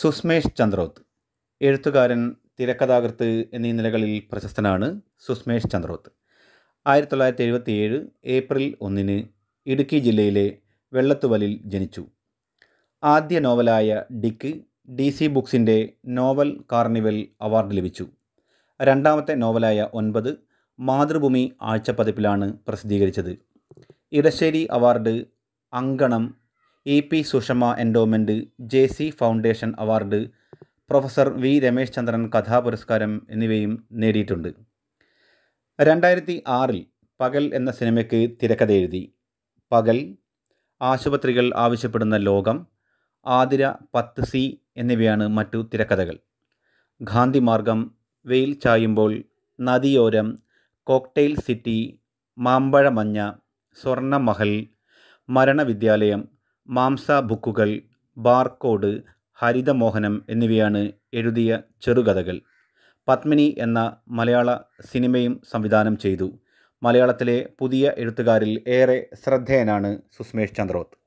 സുസ്മേഷ് ചന്ദ്രോത്ത് എഴുത്തുകാരൻ തിരക്കഥാകൃത്ത് എന്നീ നിലകളിൽ പ്രശസ്തനാണ് സുസ്മേഷ് ചന്ദ്രോത്ത് ആയിരത്തി തൊള്ളായിരത്തി എഴുപത്തി ഏഴ് ഏപ്രിൽ ഒന്നിന് ഇടുക്കി ജില്ലയിലെ വെള്ളത്തുവലിൽ ജനിച്ചു ആദ്യ നോവലായ ഡിക്ക് ഡി സി ബുക്സിൻ്റെ നോവൽ കാർണിവൽ അവാർഡ് ലഭിച്ചു രണ്ടാമത്തെ നോവലായ ഒൻപത് മാതൃഭൂമി ആഴ്ചപ്പതിപ്പിലാണ് പ്രസിദ്ധീകരിച്ചത് Edasseri award Ankanam E P Sushama endowment J C foundation award professor V Ramesh Chandran കഥാപുരസ്കാരം എന്നിവയും നേടിയിട്ടുണ്ട് രണ്ടായിരത്തി ആറിൽ പകൽ എന്ന സിനിമയ്ക്ക് തിരക്കഥ എഴുതി പകൽ ആശുപത്രികൾ ആവശ്യപ്പെടുന്ന ലോകം ആതിര പത്ത് സി എന്നിവയാണ് മറ്റു തിരക്കഥകൾ ഗാന്ധി മാർഗം വെയിൽ ചായുമ്പോൾ നദിയോരം കോക്ടെയിൽ സിറ്റി മാമ്പഴമഞ്ഞ സ്വർണ്ണമഹൽ മരണവിദ്യാലയം മാംസ ബുക്കുകൾ ബാർകോഡ് ഹരിതമോഹനം എന്നിവയാണ് എഴുതിയ ചെറുകഥകൾ പത്മിനി എന്ന മലയാള സിനിമയും സംവിധാനം ചെയ്തു മലയാളത്തിലെ പുതിയ എഴുത്തുകാരിൽ ഏറെ ശ്രദ്ധേയനാണ് സുസ്മേഷ് ചന്ദ്രോത്ത്